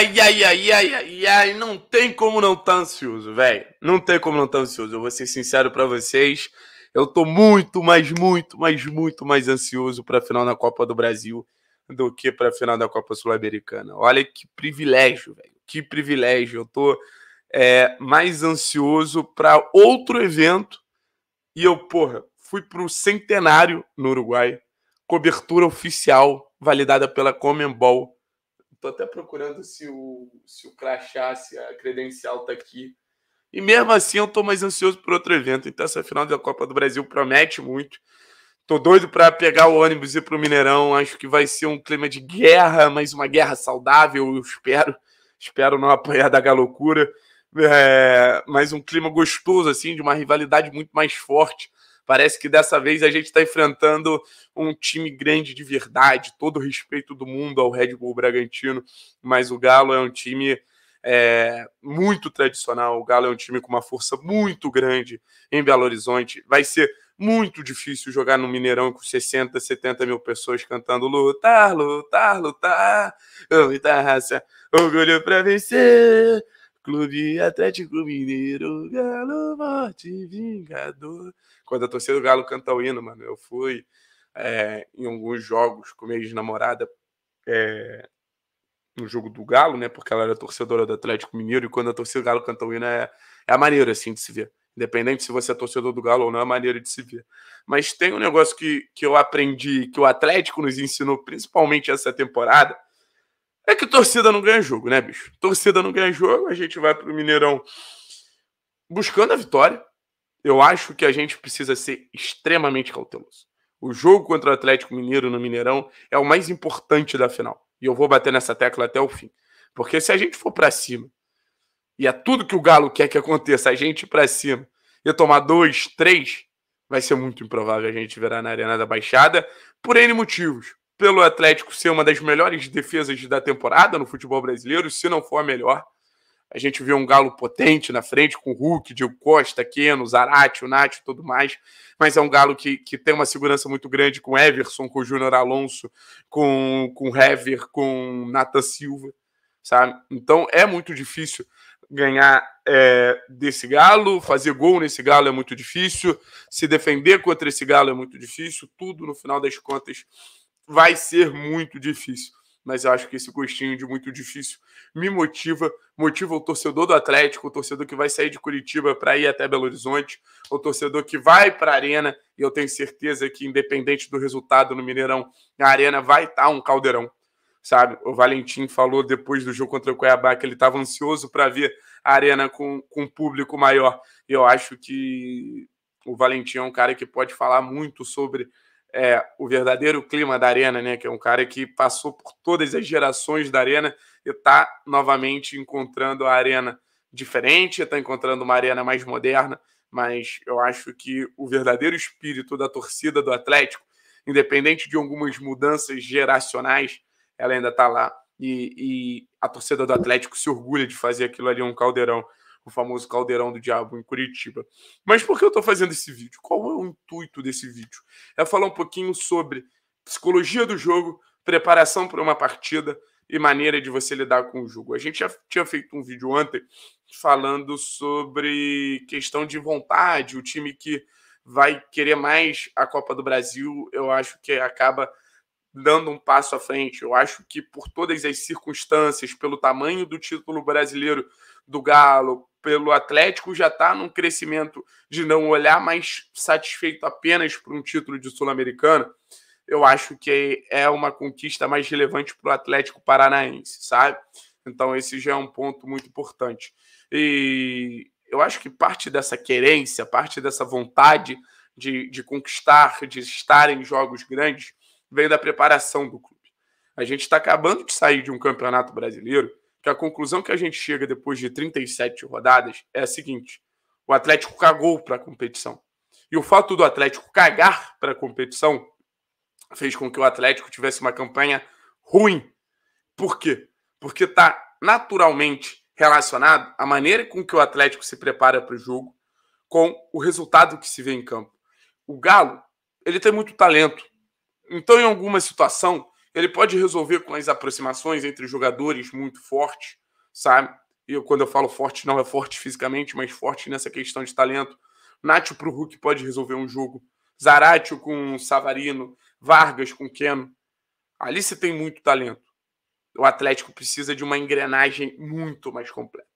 ai, ai, ai, ai, ai, ai, não tem como não estar tá ansioso, velho. Não tem como não estar tá ansioso. Eu vou ser sincero para vocês. Eu tô muito, mas muito, mas muito mais ansioso para a final da Copa do Brasil do que para a final da Copa Sul-Americana. Olha que privilégio, velho. Que privilégio. Eu tô é, mais ansioso para outro evento e eu, porra, fui pro centenário no Uruguai, cobertura oficial validada pela Comembol Tô até procurando se o, se o crachá, se a credencial tá aqui. E mesmo assim eu tô mais ansioso por outro evento. Então essa final da Copa do Brasil promete muito. Tô doido para pegar o ônibus e ir pro Mineirão. Acho que vai ser um clima de guerra, mas uma guerra saudável, eu espero. Espero não apanhar da galocura. É, mas um clima gostoso, assim, de uma rivalidade muito mais forte Parece que dessa vez a gente está enfrentando um time grande de verdade, todo o respeito do mundo ao Red Bull Bragantino, mas o Galo é um time é, muito tradicional. O Galo é um time com uma força muito grande em Belo Horizonte. Vai ser muito difícil jogar no Mineirão com 60, 70 mil pessoas cantando lutar, lutar, lutar, unida raça, orgulho para vencer. Clube Atlético Mineiro, Galo Morte Vingador. Quando a torcida do Galo canta o hino, mano, eu fui é, em alguns jogos com minha ex-namorada é, no jogo do Galo, né? Porque ela era torcedora do Atlético Mineiro, e quando a torcida do Galo canta o hino é, é a maneira, assim, de se ver. Independente se você é torcedor do Galo ou não, é a maneira de se ver. Mas tem um negócio que, que eu aprendi, que o Atlético nos ensinou, principalmente essa temporada, é que torcida não ganha jogo, né, bicho? Torcida não ganha jogo, a gente vai pro Mineirão buscando a vitória. Eu acho que a gente precisa ser extremamente cauteloso. O jogo contra o Atlético Mineiro no Mineirão é o mais importante da final. E eu vou bater nessa tecla até o fim. Porque se a gente for para cima, e é tudo que o Galo quer que aconteça, a gente ir pra cima e tomar dois, três, vai ser muito improvável a gente virar na Arena da Baixada, por N motivos pelo Atlético ser uma das melhores defesas da temporada no futebol brasileiro, se não for a melhor. A gente vê um Galo potente na frente, com Hulk, Diego Costa, Keno, Zarate, o Nath e tudo mais. Mas é um Galo que, que tem uma segurança muito grande com Everson, com Júnior Alonso, com, com Hever, com Nathan Silva, sabe? Então é muito difícil ganhar é, desse Galo, fazer gol nesse Galo é muito difícil, se defender contra esse Galo é muito difícil. Tudo, no final das contas, vai ser muito difícil. Mas eu acho que esse gostinho de muito difícil me motiva, motiva o torcedor do Atlético, o torcedor que vai sair de Curitiba para ir até Belo Horizonte, o torcedor que vai para a Arena, e eu tenho certeza que, independente do resultado no Mineirão, a Arena vai estar tá um caldeirão sabe? O Valentim falou depois do jogo contra o Cuiabá que ele estava ansioso para ver a arena com, com um público maior. Eu acho que o Valentim é um cara que pode falar muito sobre é, o verdadeiro clima da arena, né? Que é um cara que passou por todas as gerações da arena e está novamente encontrando a arena diferente, está encontrando uma arena mais moderna. Mas eu acho que o verdadeiro espírito da torcida do Atlético, independente de algumas mudanças geracionais, ela ainda está lá. E, e a torcida do Atlético se orgulha de fazer aquilo ali um caldeirão o famoso Caldeirão do Diabo em Curitiba. Mas por que eu estou fazendo esse vídeo? Qual é o intuito desse vídeo? É falar um pouquinho sobre psicologia do jogo, preparação para uma partida e maneira de você lidar com o jogo. A gente já tinha feito um vídeo ontem falando sobre questão de vontade, o time que vai querer mais a Copa do Brasil, eu acho que acaba dando um passo à frente. Eu acho que por todas as circunstâncias, pelo tamanho do título brasileiro do Galo, pelo Atlético já está num crescimento de não olhar mais satisfeito apenas por um título de Sul-Americana, eu acho que é uma conquista mais relevante para o Atlético Paranaense, sabe? Então, esse já é um ponto muito importante. E eu acho que parte dessa querência, parte dessa vontade de, de conquistar, de estar em jogos grandes, vem da preparação do clube. A gente está acabando de sair de um campeonato brasileiro que a conclusão que a gente chega depois de 37 rodadas é a seguinte: o Atlético cagou para a competição. E o fato do Atlético cagar para a competição fez com que o Atlético tivesse uma campanha ruim. Por quê? Porque está naturalmente relacionado a maneira com que o Atlético se prepara para o jogo com o resultado que se vê em campo. O Galo, ele tem muito talento. Então, em alguma situação, ele pode resolver com as aproximações entre jogadores muito forte, sabe? E eu, quando eu falo forte, não é forte fisicamente, mas forte nessa questão de talento. Nacho para o Hulk pode resolver um jogo. Zaratio com Savarino, Vargas com Keno. Ali você tem muito talento. O Atlético precisa de uma engrenagem muito mais completa.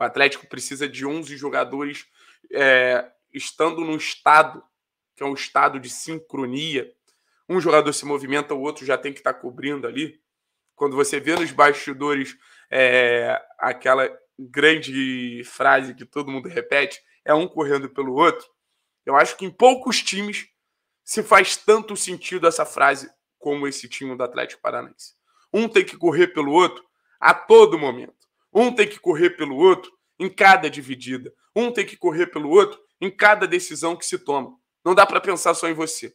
O Atlético precisa de 11 jogadores é, estando num estado, que é um estado de sincronia, um jogador se movimenta, o outro já tem que estar tá cobrindo ali. Quando você vê nos bastidores é, aquela grande frase que todo mundo repete, é um correndo pelo outro. Eu acho que em poucos times se faz tanto sentido essa frase como esse time do Atlético Paranaense. Um tem que correr pelo outro a todo momento. Um tem que correr pelo outro em cada dividida. Um tem que correr pelo outro em cada decisão que se toma. Não dá para pensar só em você.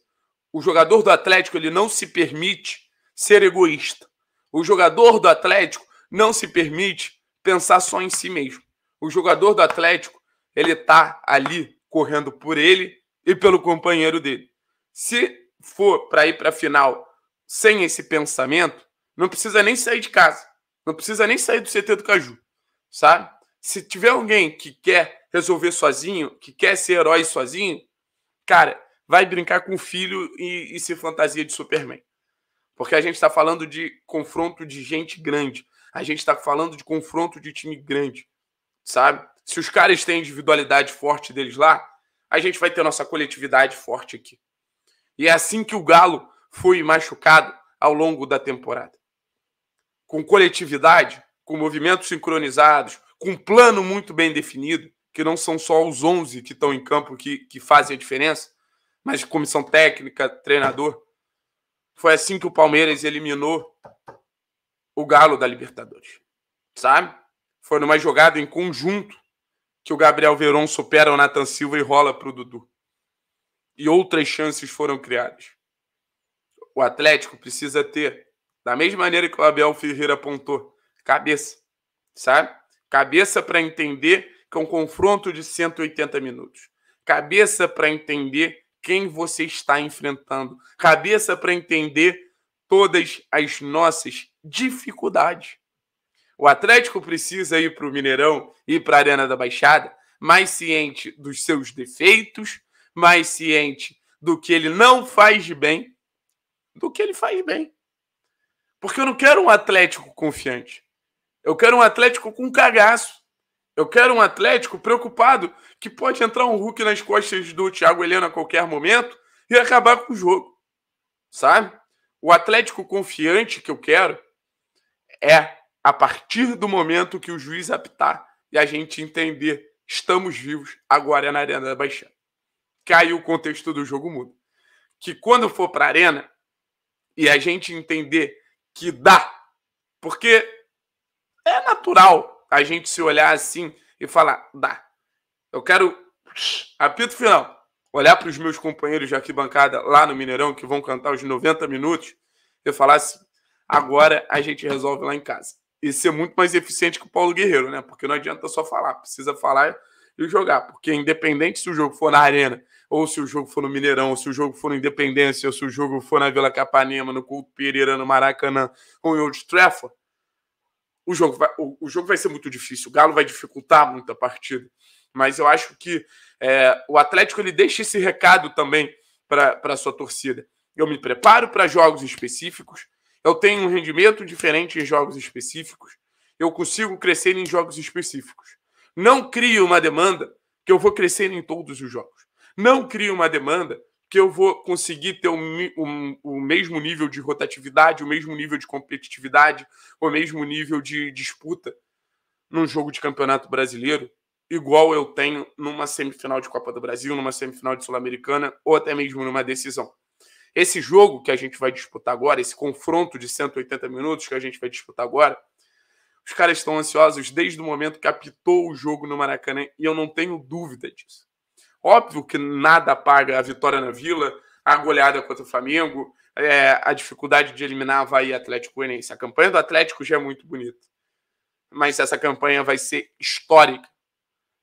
O jogador do Atlético ele não se permite ser egoísta. O jogador do Atlético não se permite pensar só em si mesmo. O jogador do Atlético ele está ali correndo por ele e pelo companheiro dele. Se for para ir para a final sem esse pensamento, não precisa nem sair de casa, não precisa nem sair do CT do Caju, sabe? Se tiver alguém que quer resolver sozinho, que quer ser herói sozinho, cara, vai brincar com o filho e, e se fantasia de Superman. Porque a gente está falando de confronto de gente grande. A gente está falando de confronto de time grande, sabe? Se os caras têm individualidade forte deles lá, a gente vai ter nossa coletividade forte aqui. E é assim que o Galo foi machucado ao longo da temporada. Com coletividade, com movimentos sincronizados, com um plano muito bem definido, que não são só os 11 que estão em campo que, que fazem a diferença, mas comissão técnica, treinador. Foi assim que o Palmeiras eliminou o Galo da Libertadores. Sabe? Foi numa jogada em conjunto que o Gabriel Veron supera o Nathan Silva e rola para o Dudu. E outras chances foram criadas. O Atlético precisa ter, da mesma maneira que o Abel Ferreira apontou, cabeça. Sabe? Cabeça para entender que é um confronto de 180 minutos. Cabeça para entender quem você está enfrentando. Cabeça para entender todas as nossas dificuldades. O Atlético precisa ir para o Mineirão e para a Arena da Baixada mais ciente dos seus defeitos, mais ciente do que ele não faz de bem, do que ele faz bem. Porque eu não quero um Atlético confiante. Eu quero um Atlético com cagaço. Eu quero um Atlético preocupado que pode entrar um Hulk nas costas do Thiago Helena a qualquer momento e acabar com o jogo. Sabe? O Atlético confiante que eu quero é a partir do momento que o juiz apitar e a gente entender estamos vivos agora é na Arena da Baixada. Caiu o contexto do jogo muda. Que quando for para a Arena e a gente entender que dá, porque é natural a gente se olhar assim e falar: dá. Eu quero apito final. Olhar para os meus companheiros de arquibancada lá no Mineirão, que vão cantar os 90 minutos, e falar assim: agora a gente resolve lá em casa. E ser muito mais eficiente que o Paulo Guerreiro, né? Porque não adianta só falar, precisa falar e jogar. Porque independente se o jogo for na Arena, ou se o jogo for no Mineirão, ou se o jogo for no Independência, ou se o jogo for na Vila Capanema, no Culto Pereira, no Maracanã, ou em Old Trafford, o jogo vai, o, o, jogo vai ser muito difícil. O Galo vai dificultar muito a partida. Mas eu acho que é, o Atlético ele deixa esse recado também para a sua torcida. Eu me preparo para jogos específicos. Eu tenho um rendimento diferente em jogos específicos. Eu consigo crescer em jogos específicos. Não crio uma demanda que eu vou crescer em todos os jogos. Não crio uma demanda que eu vou conseguir ter o, o, mesmo nível de rotatividade, o mesmo nível de competitividade, o mesmo nível de disputa num jogo de campeonato brasileiro, igual eu tenho numa semifinal de Copa do Brasil, numa semifinal de Sul-Americana ou até mesmo numa decisão. Esse jogo que a gente vai disputar agora, esse confronto de 180 minutos que a gente vai disputar agora, os caras estão ansiosos desde o momento que apitou o jogo no Maracanã e eu não tenho dúvida disso. Óbvio que nada paga a vitória na Vila, a goleada contra o Flamengo, é, a dificuldade de eliminar Havaí Atlético Goianiense. A campanha do Atlético já é muito bonita. Mas essa campanha vai ser histórica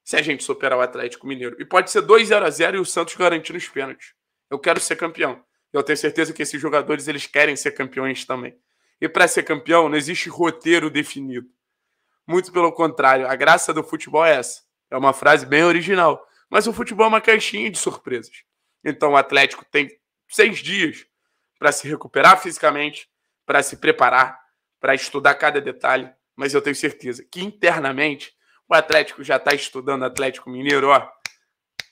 se a gente superar o Atlético Mineiro. E pode ser 2 0 a 0 e o Santos garantindo os pênaltis. Eu quero ser campeão. Eu tenho certeza que esses jogadores eles querem ser campeões também. E para ser campeão não existe roteiro definido. Muito pelo contrário, a graça do futebol é essa. É uma frase bem original. Mas o futebol é uma caixinha de surpresas. Então o Atlético tem seis dias para se recuperar fisicamente, para se preparar, para estudar cada detalhe. Mas eu tenho certeza que internamente o Atlético já está estudando Atlético Mineiro, ó.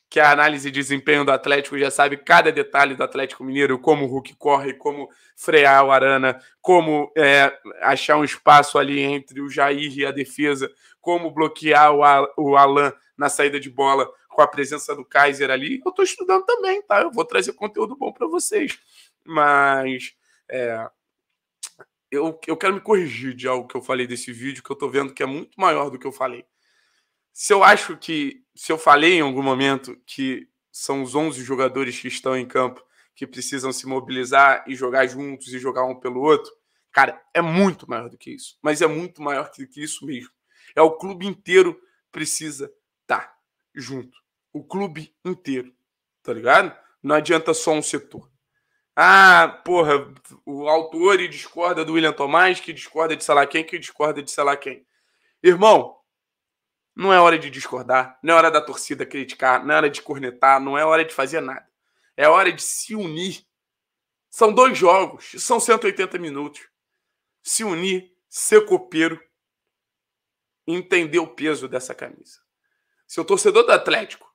Que a análise de desempenho do Atlético já sabe cada detalhe do Atlético Mineiro, como o Hulk corre, como frear o Arana, como é, achar um espaço ali entre o Jair e a defesa, como bloquear o, Al o Alan na saída de bola, com a presença do Kaiser ali, eu estou estudando também, tá? Eu vou trazer conteúdo bom para vocês. Mas é, eu, eu quero me corrigir de algo que eu falei desse vídeo, que eu estou vendo que é muito maior do que eu falei. Se eu acho que, se eu falei em algum momento que são os 11 jogadores que estão em campo que precisam se mobilizar e jogar juntos e jogar um pelo outro, cara, é muito maior do que isso. Mas é muito maior do que isso mesmo. É o clube inteiro precisa estar tá junto o clube inteiro, tá ligado? Não adianta só um setor. Ah, porra, o autor discorda do William Tomás, que discorda de sei lá quem, que discorda de sei lá quem. Irmão, não é hora de discordar, não é hora da torcida criticar, não é hora de cornetar, não é hora de fazer nada. É hora de se unir. São dois jogos, são 180 minutos. Se unir, ser copeiro, entender o peso dessa camisa. Se o torcedor do Atlético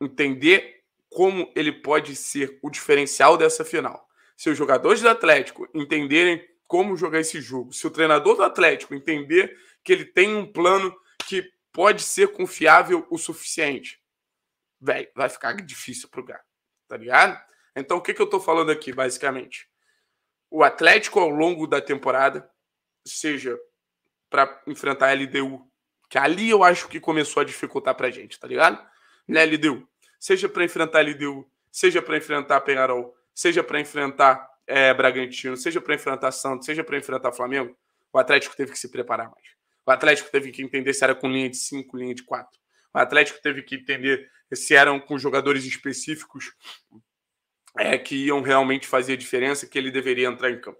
entender como ele pode ser o diferencial dessa final. Se os jogadores do Atlético entenderem como jogar esse jogo, se o treinador do Atlético entender que ele tem um plano que pode ser confiável o suficiente, velho, vai ficar difícil pro Galo, tá ligado? Então, o que, que eu tô falando aqui, basicamente? O Atlético, ao longo da temporada, seja para enfrentar a LDU, que ali eu acho que começou a dificultar pra gente, tá ligado? né, LDU? Seja para enfrentar LDU, seja para enfrentar Penarol, seja para enfrentar é, Bragantino, seja para enfrentar Santos, seja para enfrentar Flamengo, o Atlético teve que se preparar mais. O Atlético teve que entender se era com linha de 5, linha de 4. O Atlético teve que entender se eram com jogadores específicos é, que iam realmente fazer diferença, que ele deveria entrar em campo.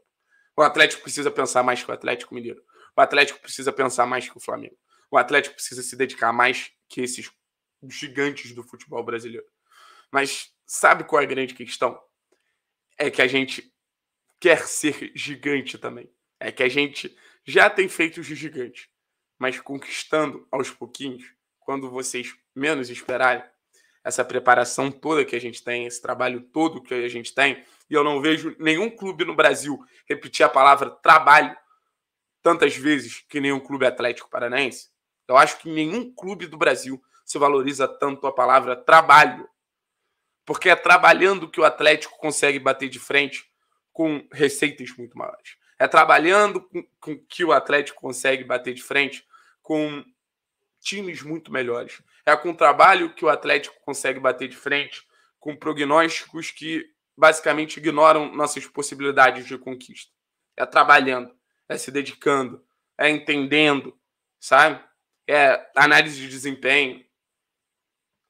O Atlético precisa pensar mais que o Atlético Mineiro. O Atlético precisa pensar mais que o Flamengo. O Atlético precisa se dedicar mais que esses gigantes do futebol brasileiro. Mas sabe qual é a grande questão? É que a gente quer ser gigante também. É que a gente já tem feito de gigante, mas conquistando aos pouquinhos, quando vocês menos esperarem, essa preparação toda que a gente tem, esse trabalho todo que a gente tem, e eu não vejo nenhum clube no Brasil repetir a palavra trabalho tantas vezes que nenhum clube atlético paranaense. Eu acho que nenhum clube do Brasil se valoriza tanto a palavra trabalho. Porque é trabalhando que o Atlético consegue bater de frente com receitas muito maiores. É trabalhando com, com que o Atlético consegue bater de frente com times muito melhores. É com o trabalho que o Atlético consegue bater de frente com prognósticos que basicamente ignoram nossas possibilidades de conquista. É trabalhando, é se dedicando, é entendendo, sabe? É análise de desempenho,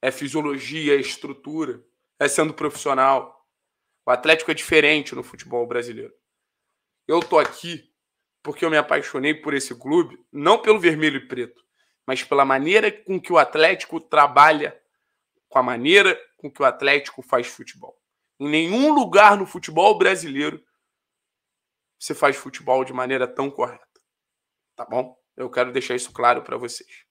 é fisiologia, é estrutura, é sendo profissional. O Atlético é diferente no futebol brasileiro. Eu tô aqui porque eu me apaixonei por esse clube, não pelo vermelho e preto, mas pela maneira com que o Atlético trabalha, com a maneira com que o Atlético faz futebol. Em nenhum lugar no futebol brasileiro se faz futebol de maneira tão correta. Tá bom? Eu quero deixar isso claro para vocês.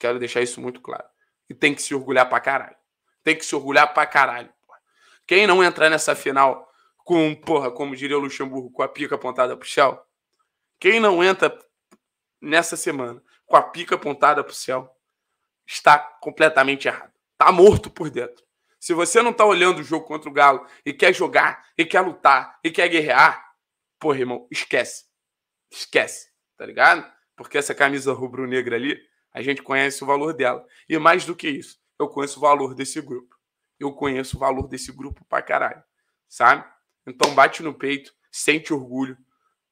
Quero deixar isso muito claro. E tem que se orgulhar pra caralho. Tem que se orgulhar pra caralho. Porra. Quem não entrar nessa final com, porra, como diria o Luxemburgo, com a pica apontada pro céu, quem não entra nessa semana com a pica apontada pro céu, está completamente errado. Tá morto por dentro. Se você não tá olhando o jogo contra o Galo e quer jogar, e quer lutar, e quer guerrear, porra, irmão, esquece. Esquece, tá ligado? Porque essa camisa rubro-negra ali a gente conhece o valor dela. E mais do que isso, eu conheço o valor desse grupo. Eu conheço o valor desse grupo pra caralho, sabe? Então bate no peito, sente orgulho.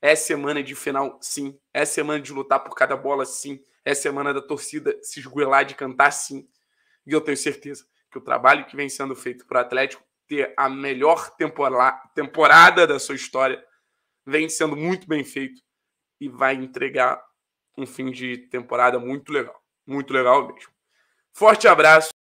É semana de final, sim. É semana de lutar por cada bola, sim. É semana da torcida se esgueirar de cantar, sim. E eu tenho certeza que o trabalho que vem sendo feito para o Atlético ter a melhor temporada da sua história vem sendo muito bem feito e vai entregar um fim de temporada muito legal. Muito legal mesmo. Forte abraço.